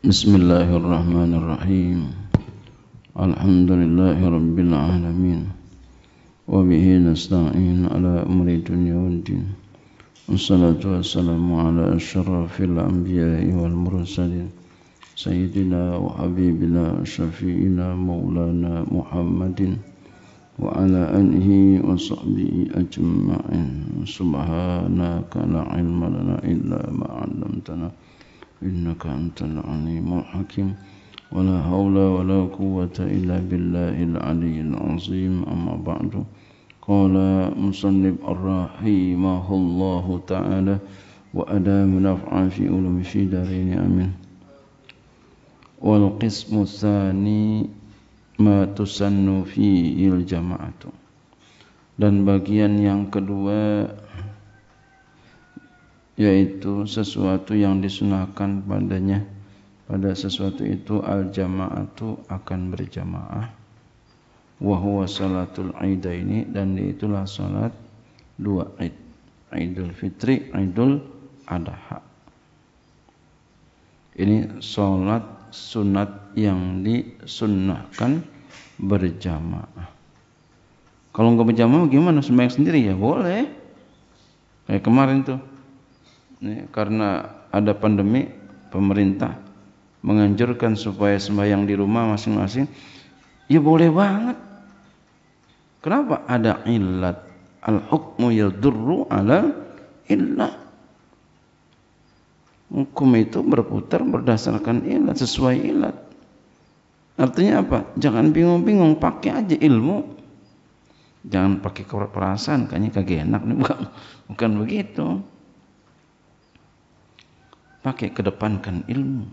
بسم الله الرحمن الرحيم الحمد لله رب العالمين وبه نستعين على أمر الدنيا والدين والصلاة والسلام على أشرف الأنبياء والمرسلين سيدنا وحبيبنا شفينا مولانا محمد وعلى آله وصحبه أجمعين سبحانك لا علم لنا إلا ما علمتنا إنك أنت العليم الحكيم ولا حول ولا قوة إلا بالله العلي العظيم أما بعد قال مصنف رحمه الله تعالى وأدام نفعا في علوم في دارين آمين والقسم الثاني ما تسن فيه الجماعة dan bagian yang kedua yaitu sesuatu yang disunahkan padanya pada sesuatu itu al jamaatu akan berjamaah wa huwa salatul ini dan itulah salat dua id Idul Fitri Idul Adha ini salat sunat yang disunahkan berjamaah kalau nggak berjamaah gimana sembahyang sendiri ya boleh kayak kemarin tuh karena ada pandemi pemerintah menganjurkan supaya sembahyang di rumah masing-masing ya boleh banget kenapa ada illat al hukmu yadurru ala ilat? hukum itu berputar berdasarkan ilat sesuai ilat artinya apa jangan bingung-bingung pakai aja ilmu jangan pakai perasaan kayaknya kagak enak nih bukan, bukan begitu pakai kedepankan ilmu.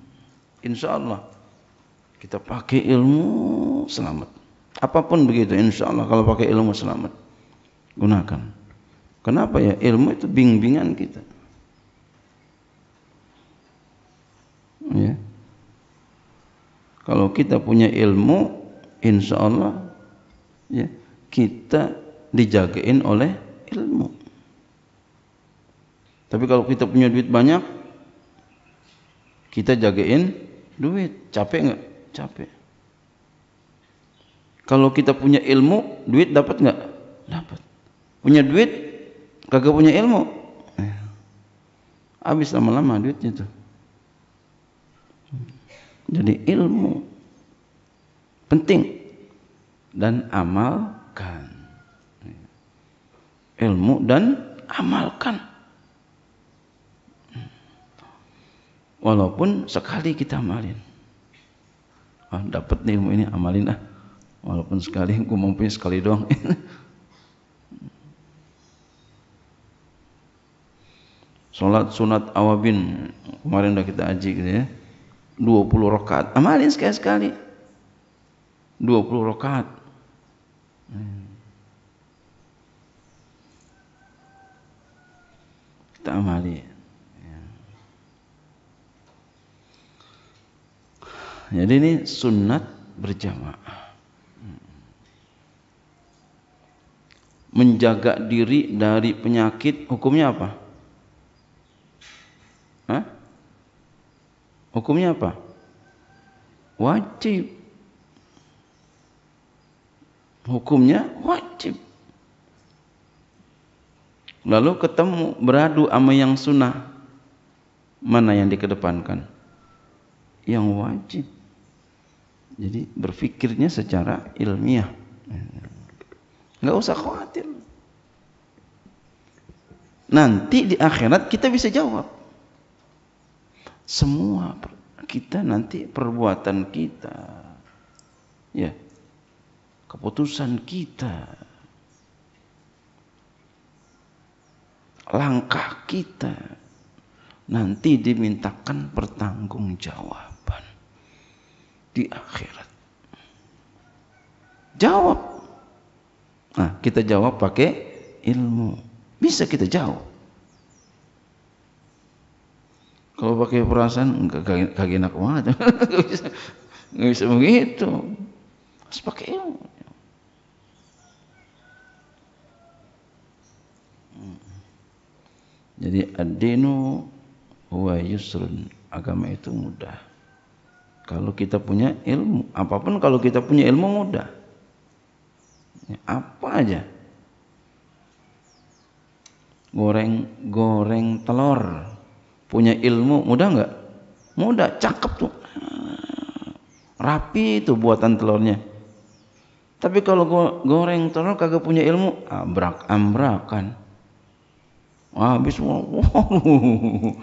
Insya Allah kita pakai ilmu selamat. Apapun begitu, insya Allah kalau pakai ilmu selamat gunakan. Kenapa ya? Ilmu itu bimbingan kita. Ya. Kalau kita punya ilmu, insya Allah ya, kita dijagain oleh ilmu. Tapi kalau kita punya duit banyak, kita jagain duit. Capek nggak? Capek. Kalau kita punya ilmu, duit dapat nggak? Dapat. Punya duit, kagak punya ilmu, eh. habis lama-lama duitnya tuh. Jadi ilmu penting dan amalkan. Ilmu dan amalkan. Walaupun sekali kita amalin. Ah, dapat nih ilmu ini amalin ah. Walaupun sekali aku mumpin sekali doang. Salat sunat awabin kemarin udah kita aji gitu ya. 20 rakaat. Amalin sekali-sekali. 20 rakaat. Kita amali. Jadi ini sunat berjamaah. Menjaga diri dari penyakit hukumnya apa? Hah? Hukumnya apa? Wajib. Hukumnya wajib. Lalu ketemu beradu ama yang sunnah. Mana yang dikedepankan? Yang wajib. Jadi berpikirnya secara ilmiah. Nggak usah khawatir. Nanti di akhirat kita bisa jawab. Semua kita nanti perbuatan kita. Ya. Keputusan kita. Langkah kita nanti dimintakan pertanggungjawab di akhirat? Jawab. Nah, kita jawab pakai ilmu. Bisa kita jawab. Kalau pakai perasaan kagak enak banget. Nggak bisa, bisa begitu. Harus pakai ilmu. Hmm. Jadi ad-dinu huwa yusrun. Agama itu mudah. Kalau kita punya ilmu, apapun kalau kita punya ilmu mudah. Ya, apa aja. Goreng-goreng telur. Punya ilmu mudah nggak? Mudah, cakep tuh. Ah, rapi itu buatan telurnya. Tapi kalau go goreng telur kagak punya ilmu, abrak ambrakan. Wah, habis wow, wow.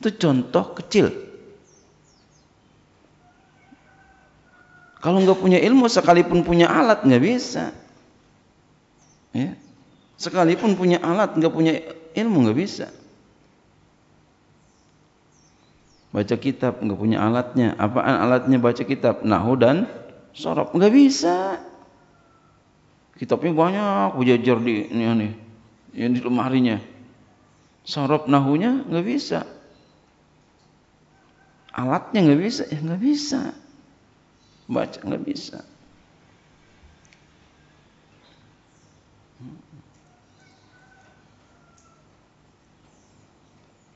Itu contoh kecil Kalau nggak punya ilmu, sekalipun punya alat nggak bisa. Ya. Sekalipun punya alat, nggak punya ilmu nggak bisa. Baca kitab nggak punya alatnya. Apaan alatnya baca kitab? Nahu dan sorop nggak bisa. Kitabnya banyak, berjajar di ini nih, yang di lemarinya. Sorop nahunya nggak bisa. Alatnya nggak bisa, ya nggak bisa baca nggak bisa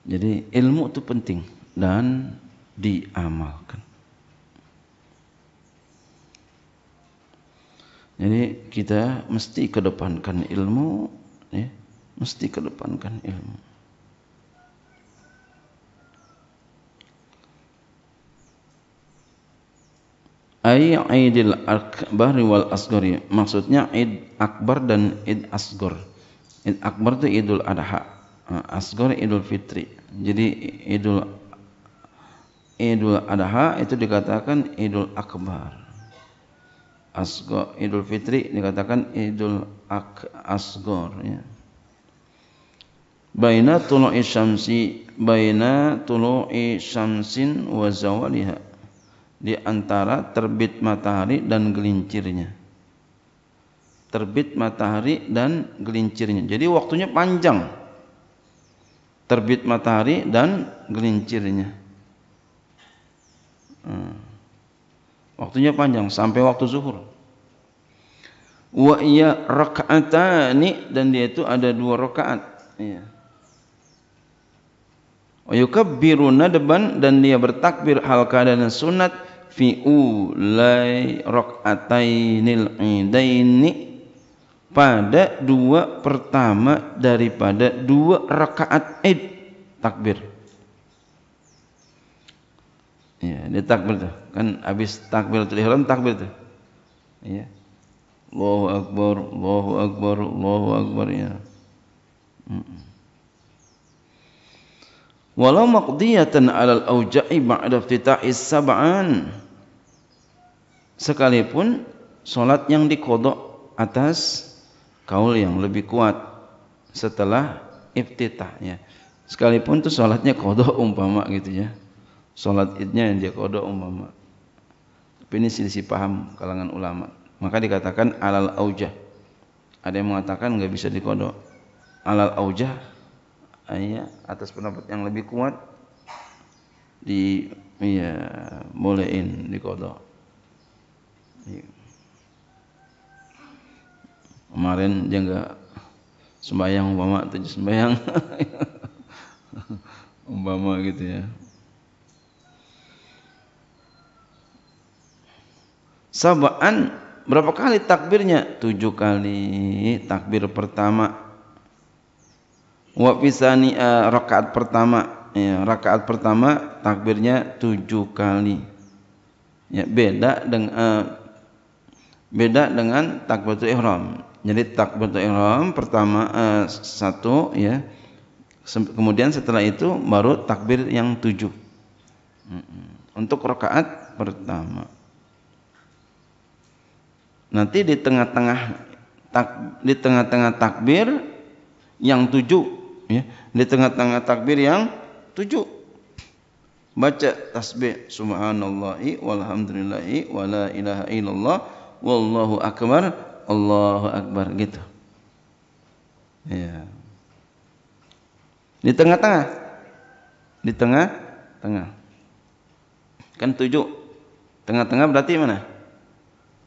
jadi ilmu itu penting dan diamalkan jadi kita mesti kedepankan ilmu ya mesti kedepankan ilmu ay Idil Akbar wal Asgori maksudnya Id Akbar dan Id Asgor Id Akbar itu Idul Adha Asgor Idul Fitri jadi Idul Idul Adha itu dikatakan Idul Akbar Asgor Idul Fitri dikatakan Idul Ak Asgor ya. Baina tulu'i syamsi baina tulu'i syamsin wa zawaliha di antara terbit matahari dan gelincirnya. Terbit matahari dan gelincirnya. Jadi waktunya panjang. Terbit matahari dan gelincirnya. Hmm. Waktunya panjang sampai waktu zuhur. Wa iya rakaatani dan dia itu ada dua rakaat. Iya. Wa yukabbiruna deban dan dia bertakbir hal keadaan sunat fi ulai rakaatainil idaini pada dua pertama daripada dua rakaat id takbir ya dia takbir tuh kan habis takbir ihram takbir tuh ya Allahu akbar Allahu akbar Allahu akbar ya mm -mm walau maqdiyatan alal auja'i ba'da iftita'is sab'an sekalipun salat yang dikodok atas kaul yang lebih kuat setelah ya sekalipun itu salatnya kodok umpama gitu ya salat idnya yang dia kodok umpama tapi ini selisih paham kalangan ulama maka dikatakan alal auja. ada yang mengatakan nggak bisa dikodok alal aujah ya, atas pendapat yang lebih kuat di ya bolehin dikodok ya. kemarin dia enggak sembayang umpama tujuh sembayang umpama gitu ya sabaan berapa kali takbirnya tujuh kali takbir pertama wa bisani uh, eh, rakaat pertama ya, rakaat pertama takbirnya tujuh kali ya beda dengan uh, eh, beda dengan takbiratul ihram jadi takbiratul ihram pertama uh, satu ya kemudian setelah itu baru takbir yang tujuh untuk rakaat pertama nanti di tengah-tengah tak, di tengah-tengah takbir yang tujuh ya di tengah-tengah takbir yang tujuh baca tasbih subhanallahi walhamdulillahi wala ilaha illallah wallahu akbar Allahu akbar gitu ya di tengah-tengah di tengah-tengah kan tujuh tengah-tengah berarti mana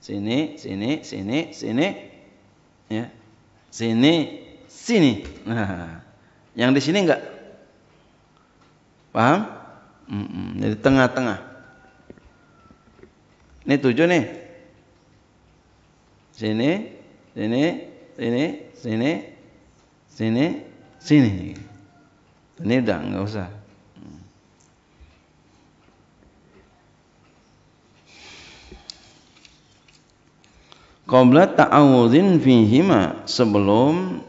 sini sini sini sini ya sini sini nah yang di sini enggak. Paham? jadi tengah-tengah. Ini tujuh nih. Sini, sini, sini, sini, sini, sini. Ini udah nggak usah. Qabla ta'awudin fihima sebelum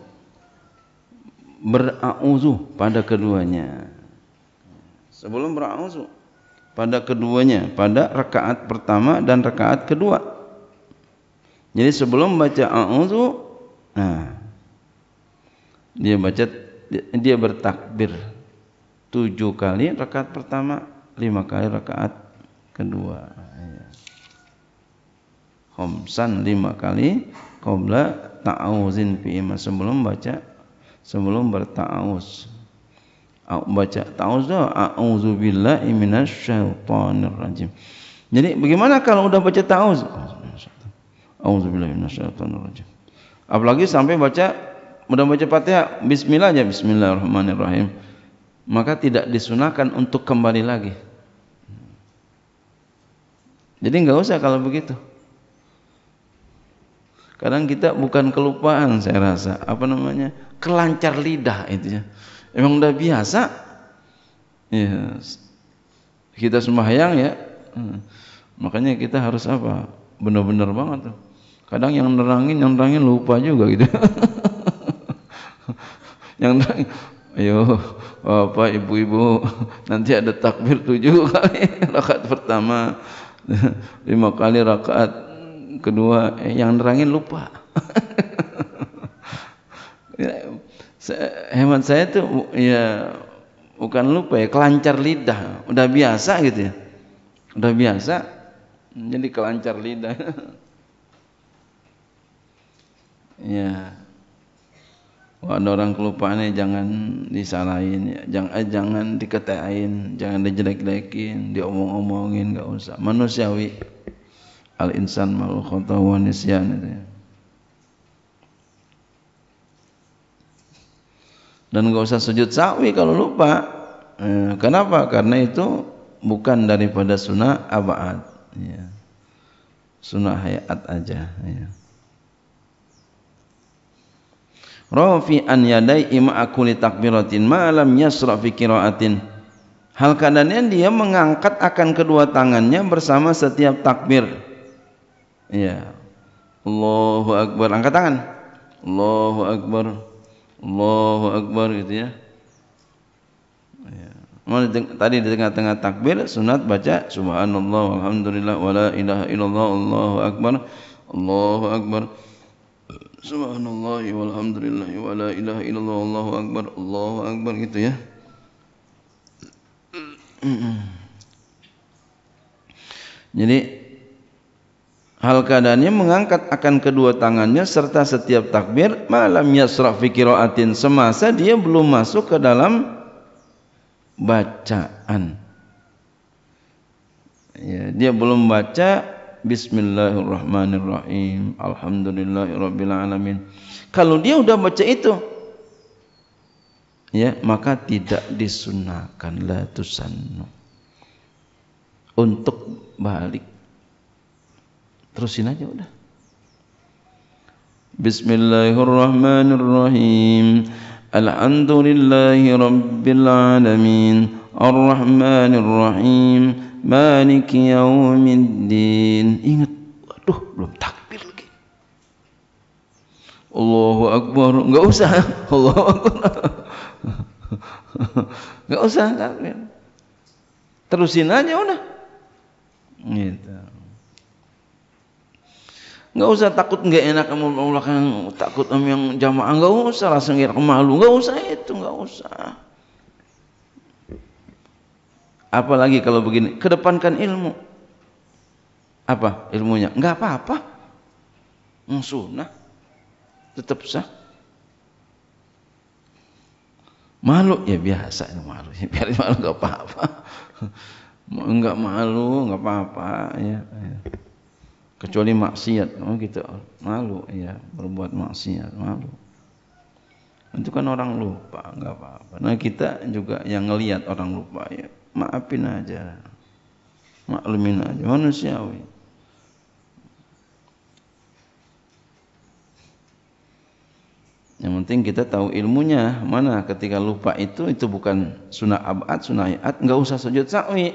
berauzu pada keduanya. Sebelum berauzu pada keduanya, pada rakaat pertama dan rakaat kedua. Jadi sebelum baca auzu, nah, dia baca dia bertakbir tujuh kali rakaat pertama, lima kali rakaat kedua. Iya. Khomsan lima kali qabla ta'awuzin fi'ima sebelum baca sebelum bertaus. Baca taus doa, itu a'udzubillahi minasyaitonir rajim. Jadi bagaimana kalau udah baca taus? A'udzubillahi minasyaitonir rajim. Apalagi sampai baca udah baca Fatihah bismillah aja bismillahirrahmanirrahim. Maka tidak disunahkan untuk kembali lagi. Jadi nggak usah kalau begitu kadang kita bukan kelupaan saya rasa apa namanya kelancar lidah itu ya emang udah biasa ya kita sembahyang ya hmm. makanya kita harus apa benar-benar banget tuh kadang yang nerangin yang nerangin lupa juga gitu yang nerangin ayo bapak ibu-ibu nanti ada takbir tujuh kali rakaat pertama lima kali rakaat kedua eh, yang nerangin lupa ya, hemat saya tuh ya bukan lupa ya kelancar lidah udah biasa gitu ya udah biasa jadi kelancar lidah ya kalau ada orang kelupaannya jangan disalahin ya. jangan eh, jangan diketain jangan dijelek-jelekin diomong-omongin nggak usah manusiawi al insan mal khatahu wa nisyan itu ya. dan nggak usah sujud sawi kalau lupa eh, kenapa karena itu bukan daripada sunnah abaat ya. sunnah hayat aja ya. Rafi an yadai ma'akuli takbiratin ma'alam yasra fi kiraatin Hal keadaannya dia mengangkat akan kedua tangannya bersama setiap takbir Iya. Allahu Akbar. Angkat tangan. Allahu Akbar. Allahu Akbar gitu ya. Ya. Tadi di tengah-tengah takbir sunat baca subhanallah walhamdulillah wala ilaha illallah Allahu akbar Allahu akbar subhanallah walhamdulillah wala ilaha illallah Allahu akbar Allahu akbar gitu ya. Jadi Hal keadaannya mengangkat akan kedua tangannya serta setiap takbir malam yasrah fi semasa dia belum masuk ke dalam bacaan. Ya, dia belum baca Bismillahirrahmanirrahim. Alhamdulillahirabbil Kalau dia sudah baca itu ya maka tidak disunahkan la untuk balik terusin aja udah Bismillahirrahmanirrahim Alhamdulillahi Rabbil Alamin Ar-Rahmanirrahim Yaumiddin Ingat Aduh belum takbir lagi Allahu Akbar Enggak usah Allahu Akbar Enggak usah takbir Terusin aja udah Gitu Enggak usah takut enggak enak kamu belakang takut om yang jamaah enggak usah langsung ngira malu enggak usah itu enggak usah. Apalagi kalau begini, kedepankan ilmu. Apa ilmunya? Enggak apa-apa. Sunnah. Tetap sah. Malu ya biasa itu malu. Biar malu enggak apa-apa. Enggak malu, enggak apa-apa ya. ya kecuali maksiat oh, gitu malu ya berbuat maksiat malu itu kan orang lupa nggak apa-apa nah kita juga yang ngelihat orang lupa ya maafin aja maklumin aja manusiawi yang penting kita tahu ilmunya mana ketika lupa itu itu bukan sunnah abad sunnah iat nggak usah sujud sawi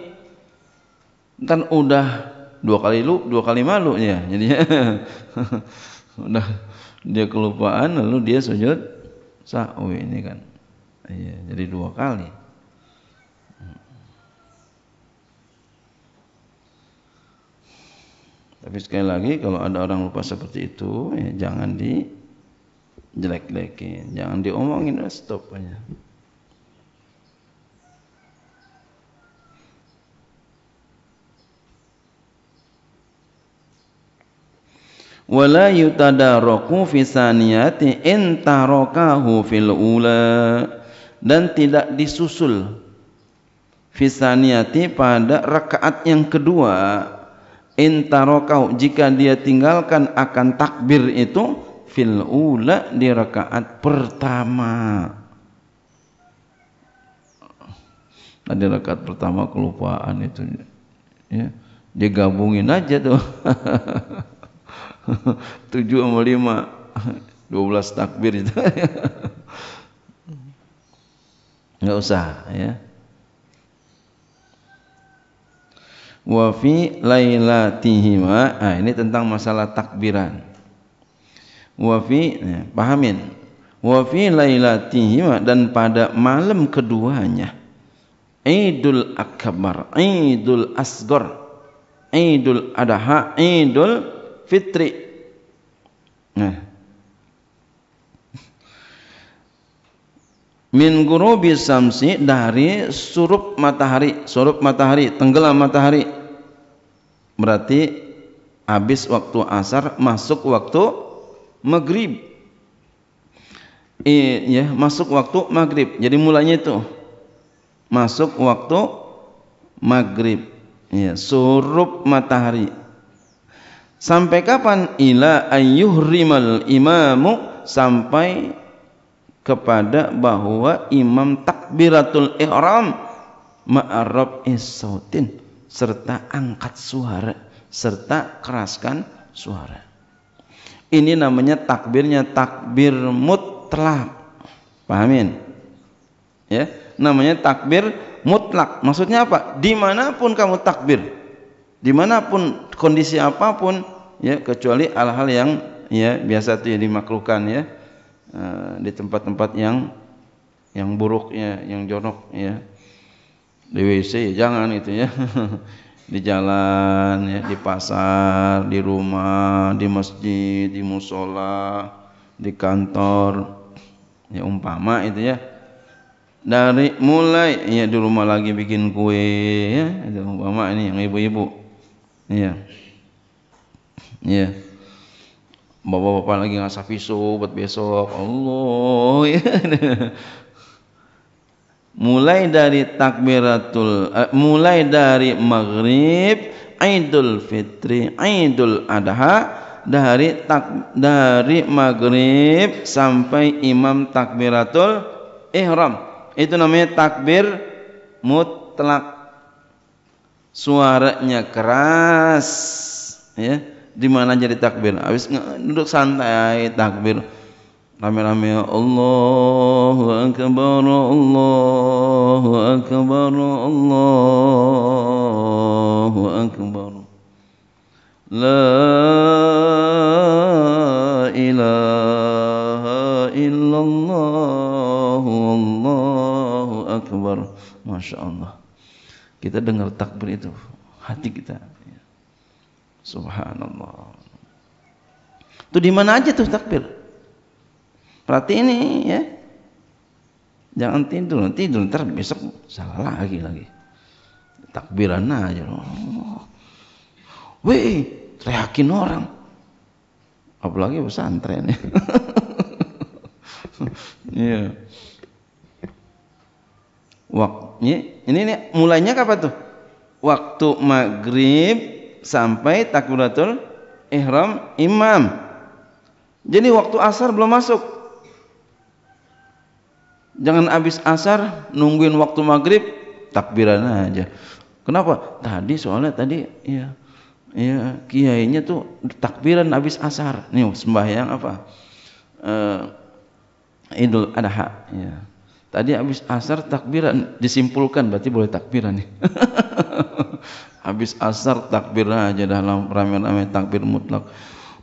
dan udah dua kali lu dua kali malu malunya jadinya udah dia kelupaan lalu dia sujud sahwi oh, ini kan iya jadi dua kali tapi sekali lagi kalau ada orang lupa seperti itu ya jangan di jelek-jelekin jangan diomongin stop aja wala yutadaraku fi saniyati in tarakahu fil ula dan tidak disusul fisaniyati pada rakaat yang kedua in tarakahu jika dia tinggalkan akan takbir itu fil ula di rakaat pertama tadi nah, rakaat pertama kelupaan itu ya digabungin aja tuh tujuh sama lima dua belas takbir itu nggak usah ya wa fi lailatihima ah ini tentang masalah takbiran wa fi ya, pahamin wa fi lailatihima dan pada malam keduanya Idul Akbar Idul Asgor Idul Adha Idul fitri. Nah. Min gurubi samsi dari surup matahari, surup matahari, tenggelam matahari. Berarti habis waktu asar masuk waktu maghrib. Eh, ya, masuk waktu maghrib. Jadi mulanya itu masuk waktu maghrib. Ya, surup matahari Sampai kapan ila ayyuhrimal imamu sampai kepada bahwa imam takbiratul ihram ma'arab isautin serta angkat suara serta keraskan suara. Ini namanya takbirnya takbir mutlak. Pahamin? Ya, namanya takbir mutlak. Maksudnya apa? Dimanapun kamu takbir, dimanapun kondisi apapun ya kecuali hal-hal yang ya biasa itu yang dimakruhkan ya eh, di tempat-tempat yang yang buruknya yang jorok ya di WC ya jangan itu ya di jalan ya di pasar di rumah di masjid di musola di kantor ya umpama itu ya dari mulai ya di rumah lagi bikin kue ya itu umpama ini yang ibu-ibu Iya. Iya. Bapak-bapak lagi ngasah pisau buat besok. Allah. Iya. mulai dari takbiratul eh, mulai dari maghrib Idul Fitri, Idul Adha dari tak, dari maghrib sampai imam takbiratul ihram. Itu namanya takbir mutlak suaranya keras ya di mana jadi takbir habis duduk santai takbir rame-rame Allahu akbar Allahu akbar Allahu akbar la ilaha illallah Allahu akbar Masya Allah kita dengar takbir itu, hati kita. Ya. Subhanallah. Itu di mana aja tuh takbir? Berarti ini ya. Jangan tidur, tidur ntar besok salah lagi lagi. Takbiran aja. Oh. Wih, teriakin orang. Apalagi pesantren ya. Iya. yeah. Waktu ini, ini mulainya kapan tuh? Waktu maghrib sampai takbiratul ihram imam. Jadi waktu asar belum masuk. Jangan habis asar nungguin waktu maghrib takbiran aja. Kenapa? Tadi soalnya tadi ya ya kiainya tuh takbiran habis asar. Nih sembahyang apa? Uh, Idul Adha ya. Tadi habis asar takbiran disimpulkan berarti boleh takbiran nih. habis asar takbir aja dalam rame-rame takbir mutlak.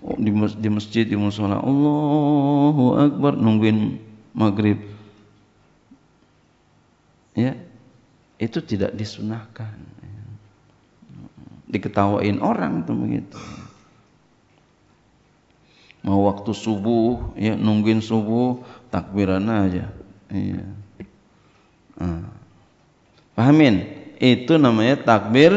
Oh, di, di masjid di musola Allahu Akbar nungguin maghrib. Ya, itu tidak disunahkan. Diketawain orang tuh begitu. Mau waktu subuh, ya nungguin subuh takbiran aja Iya. Nah. Pahamin? Itu namanya takbir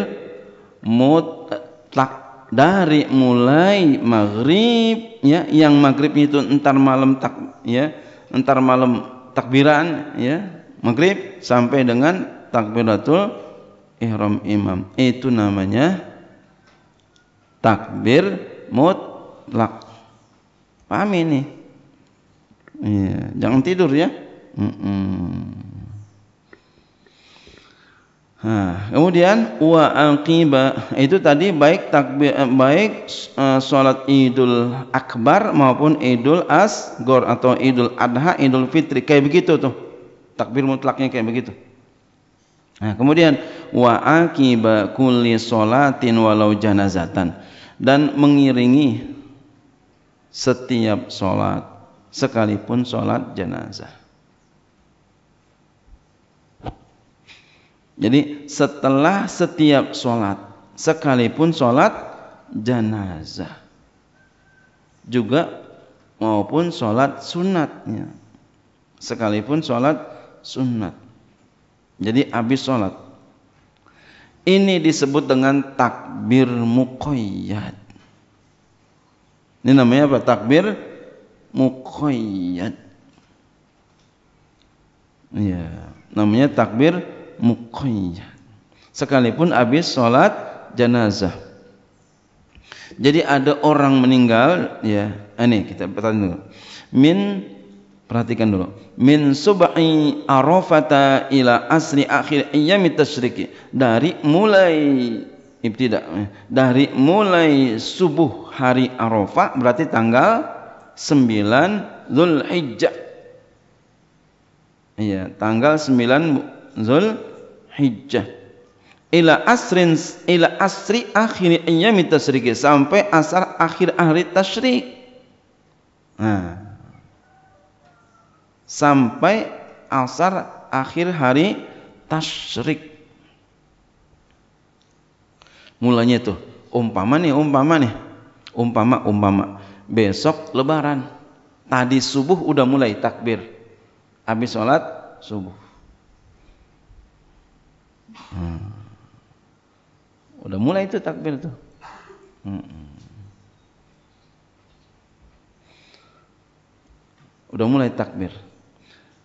mutlak dari mulai maghrib ya yang maghrib itu entar malam tak ya entar malam takbiran ya maghrib sampai dengan takbiratul ihram imam itu namanya takbir mutlak paham ini Ya, jangan tidur ya Nah, kemudian wa aqiba itu tadi baik takbir eh, baik uh, eh, salat Idul Akbar maupun Idul Asgor atau Idul Adha, Idul Fitri kayak begitu tuh. Takbir mutlaknya kayak begitu. Nah, kemudian wa aqiba kulli salatin walau janazatan dan mengiringi setiap salat sekalipun salat jenazah. Jadi setelah setiap sholat, sekalipun sholat jenazah juga maupun sholat sunatnya, sekalipun sholat sunat. Jadi habis sholat. Ini disebut dengan takbir muqayyad. Ini namanya apa? Takbir muqayyad. Iya, namanya takbir muqayyad sekalipun habis sholat jenazah jadi ada orang meninggal ya ini eh, kita perhatikan dulu min perhatikan dulu min subai arafata ila asri akhir ayyami tasyriki dari mulai ibtidak, eh, eh, dari mulai subuh hari arafah berarti tanggal 9 Zulhijjah iya tanggal 9 Zul Hijjah ila asrin ila asri akhir ayyami tasyrik sampai asar akhir hari tasyrik. Nah. Sampai asar akhir hari tasyrik. Mulanya tuh umpama nih umpama nih umpama umpama besok lebaran tadi subuh udah mulai takbir habis sholat subuh Hmm. Udah mulai itu takbir tuh. Hmm. Udah mulai takbir.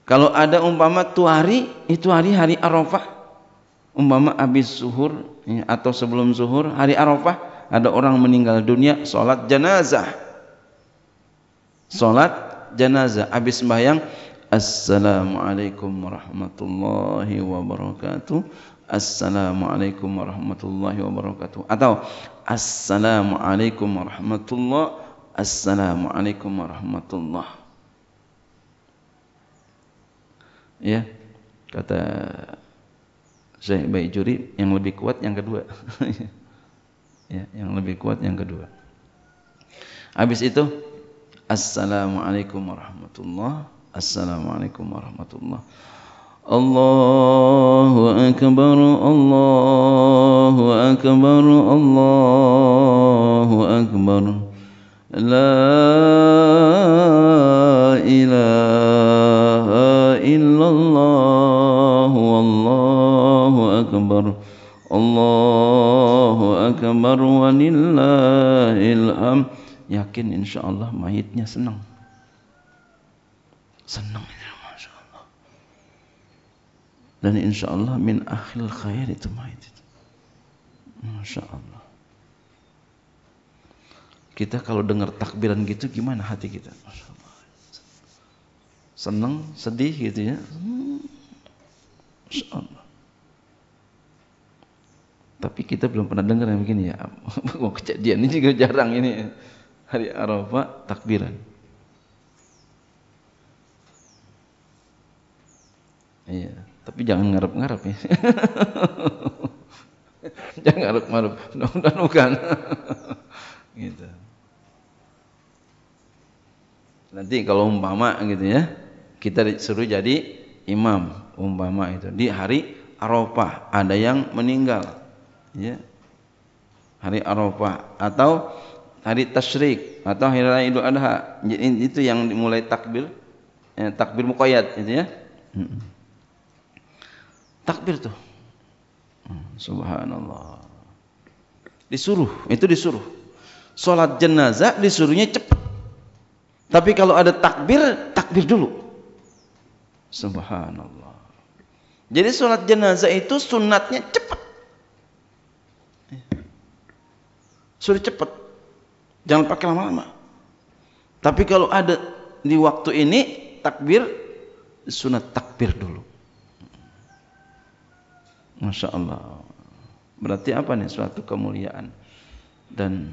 Kalau ada umpama tu hari, itu hari hari Arafah. Umpama habis zuhur ya, atau sebelum zuhur, hari Arafah ada orang meninggal dunia salat jenazah. Salat jenazah habis sembahyang Assalamualaikum warahmatullahi wabarakatuh Assalamualaikum warahmatullahi wabarakatuh atau Assalamualaikum warahmatullahi Assalamualaikum warahmatullah. ya kata saya baik juri yang lebih kuat yang kedua ya yang lebih kuat yang kedua habis itu Assalamualaikum warahmatullahi Assalamualaikum warahmatullahi الله أكبر الله أكبر الله أكبر لا إله إلا الله والله أكبر الله أكبر ولله الحمد يقين yakin insya Allah mayitnya senang senang dan insya Allah min akhil khair itu mayit itu. Masya Allah. Kita kalau dengar takbiran gitu gimana hati kita? Masya Allah. Seneng, sedih gitu ya. Masya Allah. Tapi kita belum pernah dengar yang begini ya. Kejadian ini juga jarang ini. Hari Arafah takbiran. Iya. Yeah tapi jangan ngarep-ngarep ya. jangan ngarep-ngarep, mudah-mudahan bukan. gitu. Nanti kalau umpama gitu ya, kita disuruh jadi imam umpama itu di hari Arafah ada yang meninggal ya. Hari Arafah atau hari tasyrik atau hari raya Idul Adha. itu yang dimulai takbir eh, takbir muqayyad gitu ya. Hmm. Takbir tuh. Hmm, subhanallah. Disuruh, itu disuruh. Sholat jenazah disuruhnya cepat. Tapi kalau ada takbir, takbir dulu. Subhanallah. Jadi sholat jenazah itu sunatnya cepat. Suruh cepat. Jangan pakai lama-lama. Tapi kalau ada di waktu ini takbir sunat takbir dulu. Masya Allah. Berarti apa nih suatu kemuliaan dan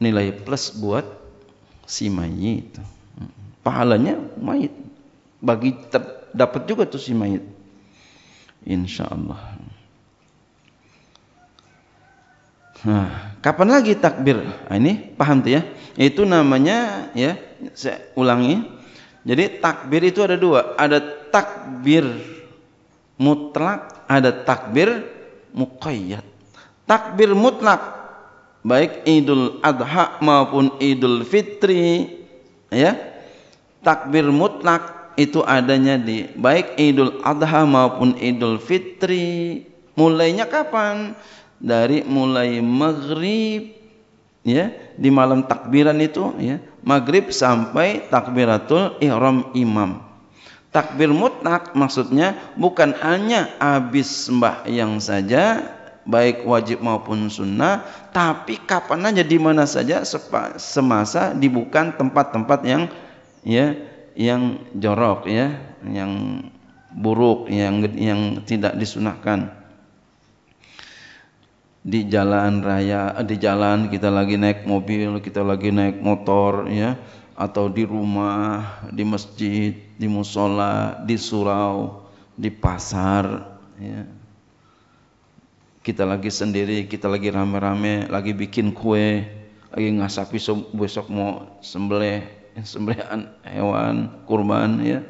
nilai plus buat si mayit. Pahalanya mayit. Bagi dapat juga tuh si mayit. Insya Allah. Nah, kapan lagi takbir? Nah, ini paham tuh ya? Itu namanya ya, saya ulangi. Jadi takbir itu ada dua, ada takbir mutlak, ada takbir muqayyad. Takbir mutlak baik Idul Adha maupun Idul Fitri ya. Takbir mutlak itu adanya di baik Idul Adha maupun Idul Fitri. Mulainya kapan? Dari mulai maghrib ya di malam takbiran itu ya maghrib sampai takbiratul ihram imam Takbir mutlak maksudnya bukan hanya habis sembahyang saja baik wajib maupun sunnah tapi kapan aja di mana saja sepa, semasa dibukan tempat-tempat yang ya yang jorok ya yang buruk yang yang tidak disunahkan di jalan raya di jalan kita lagi naik mobil kita lagi naik motor ya atau di rumah di masjid di musola, di surau, di pasar. Ya. Kita lagi sendiri, kita lagi rame-rame, lagi bikin kue, lagi ngasapi besok mau sembelih, sembelihan hewan, kurban. Ya.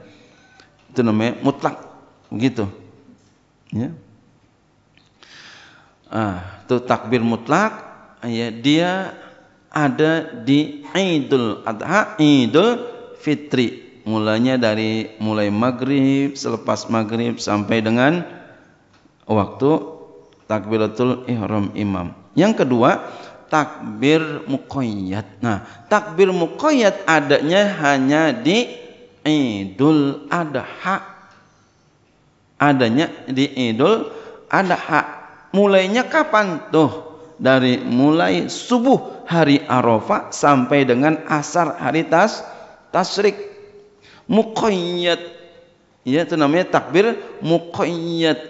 Itu namanya mutlak, begitu. Ya. Ah, itu takbir mutlak. Ya, dia ada di Idul Adha, Idul Fitri mulanya dari mulai maghrib selepas maghrib sampai dengan waktu takbiratul ihram imam yang kedua takbir muqayyad nah takbir muqayyad adanya hanya di Idul Adha adanya di Idul Adha mulainya kapan tuh dari mulai subuh hari Arafah sampai dengan asar hari tas tasrik muqayyad ya itu namanya takbir muqayyad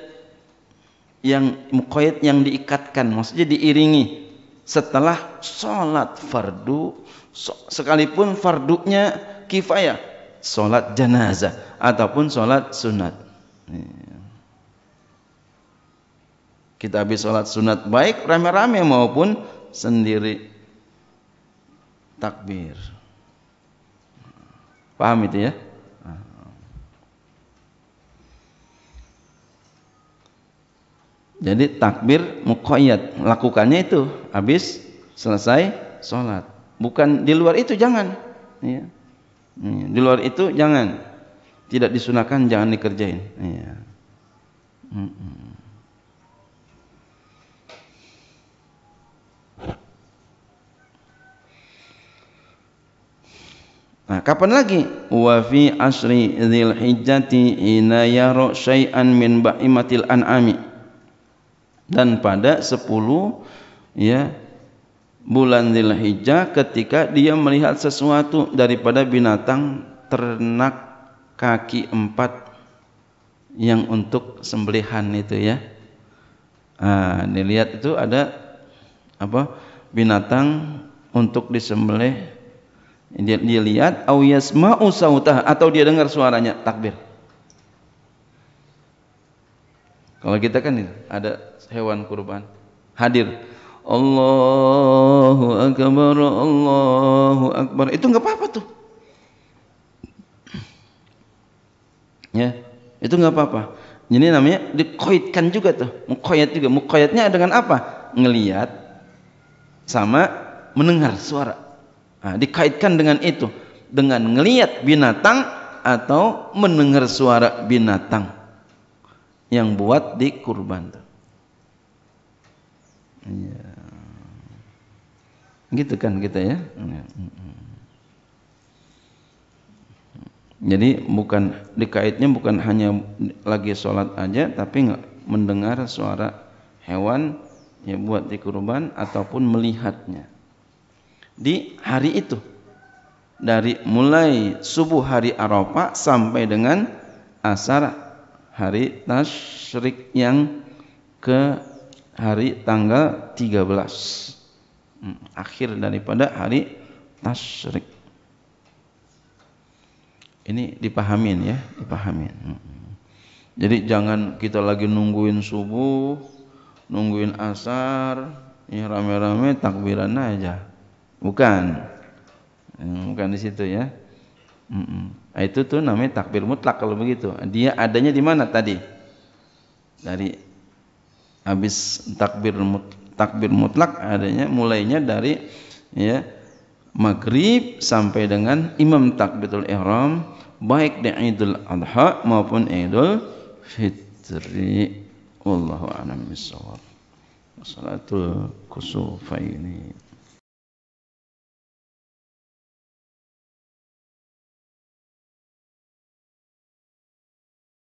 yang muqayyad yang diikatkan maksudnya diiringi setelah sholat fardu sekalipun fardunya kifayah sholat jenazah ataupun sholat sunat iya. kita habis sholat sunat baik rame-rame maupun sendiri takbir Paham itu ya? Jadi takbir muqayyad lakukannya itu habis selesai sholat. Bukan di luar itu jangan. Ya. Di luar itu jangan. Tidak disunahkan jangan dikerjain. Ya. Nah, kapan lagi? Wa fi asri dzil hijjati hina yaru syai'an min ba'imatil an'ami. Dan pada 10 ya bulan Dzulhijjah ketika dia melihat sesuatu daripada binatang ternak kaki empat yang untuk sembelihan itu ya. Nah, dilihat itu ada apa binatang untuk disembelih dia, dia lihat au yasma'u sautah atau dia dengar suaranya takbir kalau kita kan ada hewan kurban hadir Allahu akbar Allahu akbar itu nggak apa-apa tuh ya itu nggak apa-apa ini namanya dikoyatkan juga tuh mukoyat juga mukoyatnya dengan apa Ngelihat sama mendengar suara Nah, dikaitkan dengan itu, dengan ngelihat binatang atau mendengar suara binatang yang buat di kurban. Ya. Gitu kan kita ya? ya. Jadi bukan dikaitnya bukan hanya lagi sholat aja, tapi nggak mendengar suara hewan yang buat di kurban ataupun melihatnya di hari itu dari mulai subuh hari Arafah sampai dengan asar hari tasyrik yang ke hari tanggal 13 hmm, akhir daripada hari tasyrik ini dipahamin ya dipahamin hmm, hmm. jadi jangan kita lagi nungguin subuh nungguin asar ini ya rame-rame takbiran aja Bukan. Hmm, bukan di situ ya. Mm -mm. Itu tuh namanya takbir mutlak kalau begitu. Dia adanya di mana tadi? Dari habis takbir mut, takbir mutlak adanya mulainya dari ya maghrib sampai dengan imam takbiratul ihram baik di Idul Adha maupun Idul Fitri. Wallahu a'lam bishawab. Salatul kusufaini.